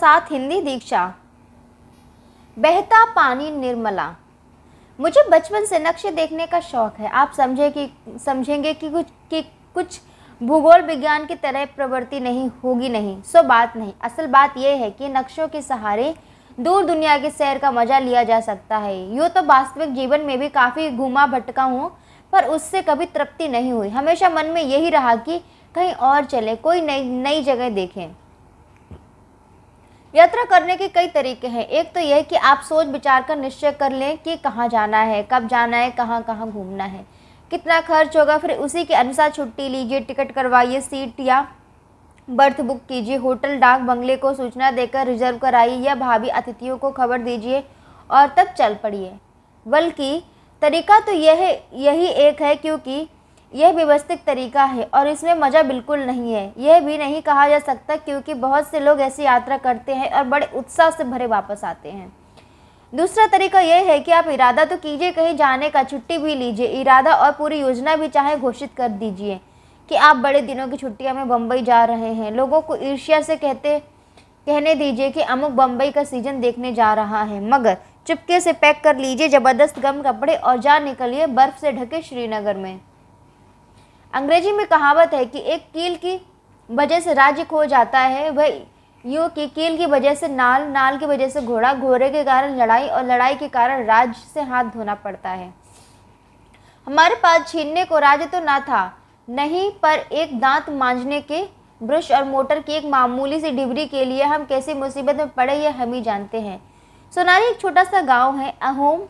साथ हिंदी दीक्षा बहता पानी निर्मला मुझे बचपन से नक्शे देखने का शौक है आप समझे कि समझेंगे कि कुछ कि कुछ भूगोल विज्ञान की तरह प्रवृत्ति नहीं होगी नहीं सो बात नहीं असल बात यह है कि नक्शों के सहारे दूर दुनिया के सैर का मजा लिया जा सकता है यूँ तो वास्तविक जीवन में भी काफ़ी घूमा भटका हूँ पर उससे कभी तृप्ति नहीं हुई हमेशा मन में यही रहा कि कहीं और चले कोई नई नई जगह देखें यात्रा करने के कई तरीके हैं एक तो यह कि आप सोच विचार कर निश्चय कर लें कि कहाँ जाना है कब जाना है कहाँ कहाँ घूमना है कितना खर्च होगा फिर उसी के अनुसार छुट्टी लीजिए टिकट करवाइए सीट या बर्थ बुक कीजिए होटल डाक बंगले को सूचना देकर रिजर्व कराइए या भाभी अतिथियों को खबर दीजिए और तब चल पड़िए बल्कि तरीका तो यह यही एक है क्योंकि यह व्यवस्थित तरीका है और इसमें मज़ा बिल्कुल नहीं है यह भी नहीं कहा जा सकता क्योंकि बहुत से लोग ऐसी यात्रा करते हैं और बड़े उत्साह से भरे वापस आते हैं दूसरा तरीका यह है कि आप इरादा तो कीजिए कहीं जाने का छुट्टी भी लीजिए इरादा और पूरी योजना भी चाहे घोषित कर दीजिए कि आप बड़े दिनों की छुट्टियों में बम्बई जा रहे हैं लोगों को ईर्ष्या से कहते कहने दीजिए कि अमुक बम्बई का सीजन देखने जा रहा है मगर चुपके से पैक कर लीजिए ज़बरदस्त गम कपड़े और जा निकलिए बर्फ़ से ढके श्रीनगर में अंग्रेजी में कहावत है कि एक कील की वजह से राज्य खो जाता है वह यूँ कि कील की वजह से नाल नाल की वजह से घोड़ा घोड़े के कारण लड़ाई और लड़ाई के कारण राज से हाथ धोना पड़ता है हमारे पास छीनने को राज्य तो ना था नहीं पर एक दांत मांझने के ब्रश और मोटर की एक मामूली सी डिबरी के लिए हम कैसे मुसीबत में पड़े यह हम ही जानते हैं सोनारी एक छोटा सा गांव है अहोम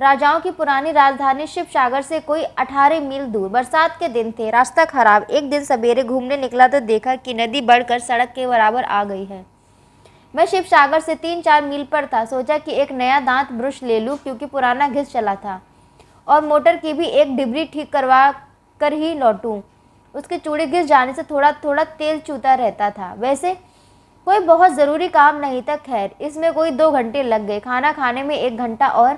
राजाओं की पुरानी राजधानी शिव सागर से कोई 18 मील दूर बरसात के दिन थे रास्ता खराब एक दिन सवेरे घूमने निकला तो देखा कि नदी बढ़कर सड़क के बराबर आ गई है मैं शिव सागर से तीन चार मील पर था सोचा कि एक नया दांत ब्रश ले लूँ क्योंकि पुराना घिस चला था और मोटर की भी एक डिबरी ठीक करवा कर ही लौटूँ उसके चूड़े घिस जाने से थोड़ा थोड़ा तेल चूता रहता था वैसे कोई बहुत ज़रूरी काम नहीं था खैर इसमें कोई दो घंटे लग गए खाना खाने में एक घंटा और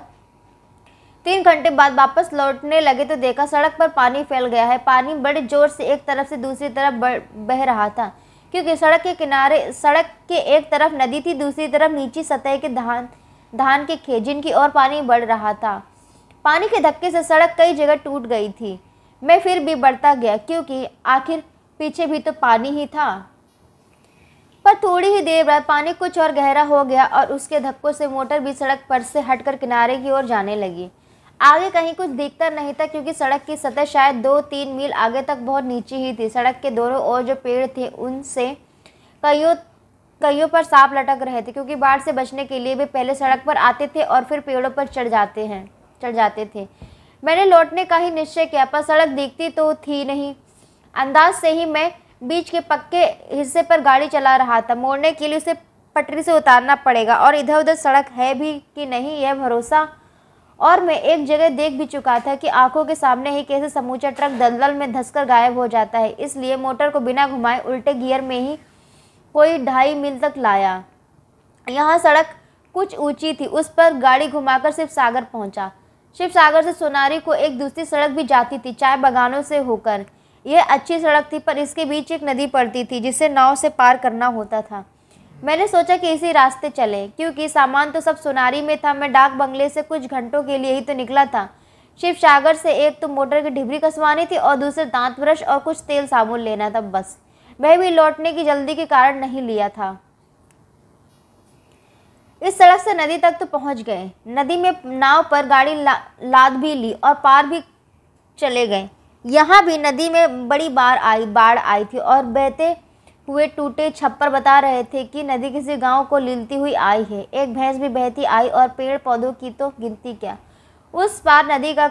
तीन घंटे बाद वापस लौटने लगे तो देखा सड़क पर पानी फैल गया है पानी बड़े जोर से एक तरफ से दूसरी तरफ बह रहा था क्योंकि सड़क के किनारे सड़क के एक तरफ नदी थी दूसरी तरफ नीची सतह के धान धान के खेत जिनकी ओर पानी बढ़ रहा था पानी के धक्के से सड़क कई जगह टूट गई थी मैं फिर भी बढ़ता गया क्योंकि आखिर पीछे भी तो पानी ही था पर थोड़ी ही देर बाद पानी कुछ और गहरा हो गया और उसके धक्कों से मोटर भी सड़क पर से हटकर किनारे की ओर जाने लगी आगे कहीं कुछ दिखता नहीं था क्योंकि सड़क की सतह शायद दो तीन मील आगे तक बहुत नीचे ही थी सड़क के दोनों ओर जो पेड़ थे उनसे कईयों कईयों पर सांप लटक रहे थे क्योंकि बाढ़ से बचने के लिए वे पहले सड़क पर आते थे और फिर पेड़ों पर चढ़ जाते हैं चढ़ जाते थे मैंने लौटने का ही निश्चय किया पर सड़क दिखती तो थी नहीं अंदाज से ही मैं बीच के पक्के हिस्से पर गाड़ी चला रहा था मोड़ने के लिए उसे पटरी से उतारना पड़ेगा और इधर उधर सड़क है भी कि नहीं यह भरोसा और मैं एक जगह देख भी चुका था कि आंखों के सामने ही कैसे समूचा ट्रक दलदल में धंसकर गायब हो जाता है इसलिए मोटर को बिना घुमाए उल्टे गियर में ही कोई ढाई मील तक लाया यहाँ सड़क कुछ ऊंची थी उस पर गाड़ी घुमाकर शिव सागर पहुँचा शिव सागर से सोनारी को एक दूसरी सड़क भी जाती थी चाय बागानों से होकर यह अच्छी सड़क थी पर इसके बीच एक नदी पड़ती थी जिसे नाव से पार करना होता था मैंने सोचा कि इसी रास्ते चले क्योंकि सामान तो सब सुनारी में था मैं डाक बंगले से कुछ घंटों के लिए ही तो निकला था शिव सागर से एक तो मोटर की ढिबरी कसवानी थी और दूसरे दांत ब्रश और कुछ तेल साबुन लेना था बस वह भी लौटने की जल्दी के कारण नहीं लिया था इस सड़क से नदी तक तो पहुंच गए नदी में नाव पर गाड़ी ला, लाद भी ली और पार भी चले गए यहाँ भी नदी में बड़ी बार आई बाढ़ आई थी और बहते हुए टूटे छप्पर बता रहे थे कि नदी किसी गांव को लीलती हुई आई है एक भैंस भी बहती आई और पेड़ पौधों की तो गिनती क्या उस पार नदी का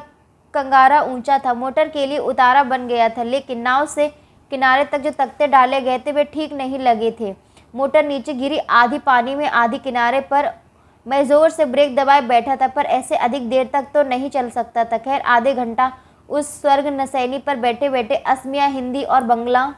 कंगारा ऊंचा था मोटर के लिए उतारा बन गया था लेकिन नाव से किनारे तक जो तख्ते डाले गए थे वे ठीक नहीं लगे थे मोटर नीचे गिरी आधी पानी में आधी किनारे पर मैं ज़ोर से ब्रेक दबाए बैठा था पर ऐसे अधिक देर तक तो नहीं चल सकता था खैर आधे घंटा उस स्वर्ग नसैनी पर बैठे बैठे असमिया हिंदी और बंगला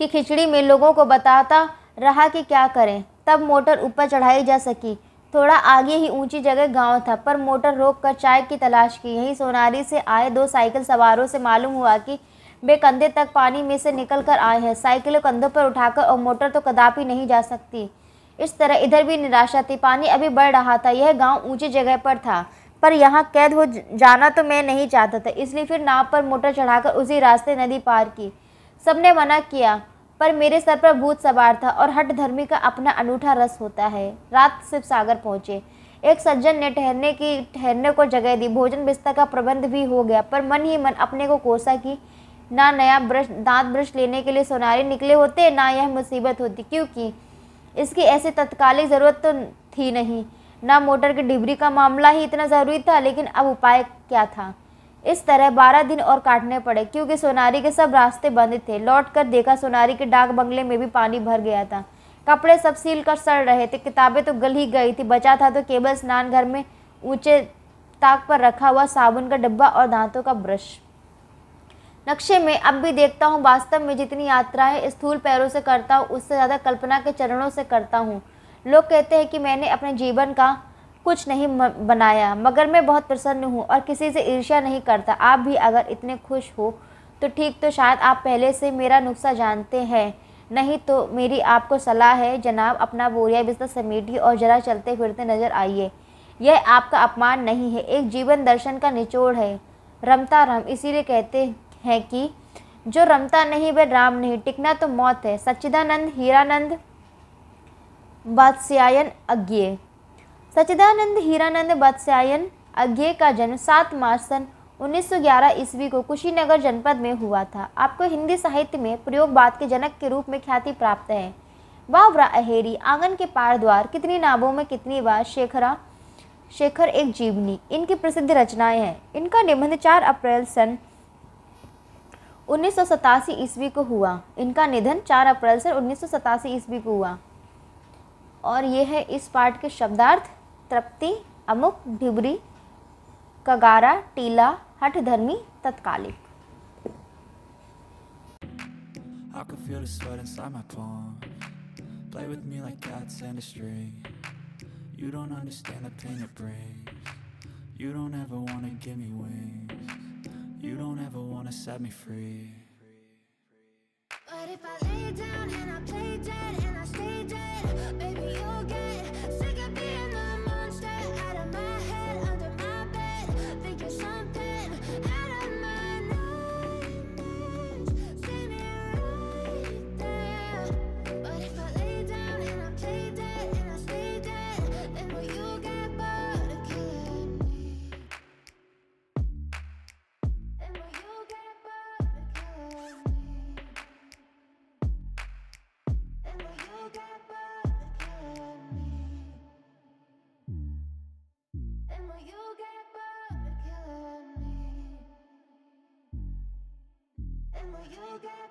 की खिचड़ी में लोगों को बताता रहा कि क्या करें तब मोटर ऊपर चढ़ाई जा सकी थोड़ा आगे ही ऊंची जगह गांव था पर मोटर रोककर चाय की तलाश की यहीं सोनारी से आए दो साइकिल सवारों से मालूम हुआ कि वे कंधे तक पानी में से निकल कर आए हैं साइकिलें कंधों पर उठाकर और मोटर तो कदापि नहीं जा सकती इस तरह इधर भी निराशा थी पानी अभी बढ़ रहा था यह गांव ऊंची जगह पर था पर यहाँ कैद हो जाना तो मैं नहीं चाहता था इसलिए फिर नाव पर मोटर चढ़ाकर उसी रास्ते नदी पार की सबने मना किया पर मेरे सर पर भूत सवार था और हट धर्मी का अपना अनूठा रस होता है रात शिव सागर पहुंचे एक सज्जन ने ठहरने की ठहरने को जगह दी भोजन बिस्तर का प्रबंध भी हो गया पर मन ही मन अपने को कोसा कि ना नया ब्रश दांत ब्रश लेने के लिए सोनारी निकले होते ना यह मुसीबत होती क्योंकि इसकी ऐसी तत्कालिक ज़रूरत तो थी नहीं ना मोटर की डिबरी का मामला ही इतना ज़रूरी था लेकिन अब उपाय क्या था इस तरह बारह दिन और काटने पड़े क्योंकि सोनारी के सब रास्ते बंद थे लौट कर देखा सोनारी के डाक बंगले में भी पानी भर गया था कपड़े सब सील कर सड़ रहे थे किताबें तो गल ही गई थी बचा था तो केवल स्नान घर में ऊंचे ताक पर रखा हुआ साबुन का डब्बा और दांतों का ब्रश नक्शे में अब भी देखता हूँ वास्तव में जितनी यात्राएं स्थूल पैरों से करता हूँ उससे ज़्यादा कल्पना के चरणों से करता हूँ लोग कहते हैं कि मैंने अपने जीवन का कुछ नहीं बनाया मगर मैं बहुत प्रसन्न हूँ और किसी से ईर्ष्या नहीं करता आप भी अगर इतने खुश हो तो ठीक तो शायद आप पहले से मेरा नुस्खा जानते हैं नहीं तो मेरी आपको सलाह है जनाब अपना बोरिया बिस्तर समेटिए और जरा चलते फिरते नजर आइए यह आपका अपमान नहीं है एक जीवन दर्शन का निचोड़ है रमता राम इसीलिए कहते हैं कि जो रमता नहीं वह राम नहीं टिकना तो मौत है सच्चिदानंद हीरानंद बादस्यायन अज्ञे सचिदानंद हीरानंद बत्स्यायन अज्ञे का जन्म सात मार्च सन 1911 ईस्वी को कुशीनगर जनपद में हुआ था आपको हिंदी साहित्य में प्रयोगवाद के जनक के रूप में ख्याति प्राप्त है वावरा अहेरी आंगन के पार द्वार कितनी नाबों में कितनी बार शेखरा शेखर एक जीवनी इनकी प्रसिद्ध रचनाएं हैं इनका निबंध 4 अप्रैल सन उन्नीस ईस्वी को हुआ इनका निधन 4 अप्रैल सन उन्नीस ईस्वी को हुआ और ये है इस पाठ के शब्दार्थ तृप्ति अमुक ढिबरी कगारा टीला हठधर्मी तत्कालिक I can feel the sweat inside my palm Play with me like cats and a string You don't understand the pain it brings You don't ever wanna give me wings You don't ever wanna set me free But if I lay down and I play dead You got.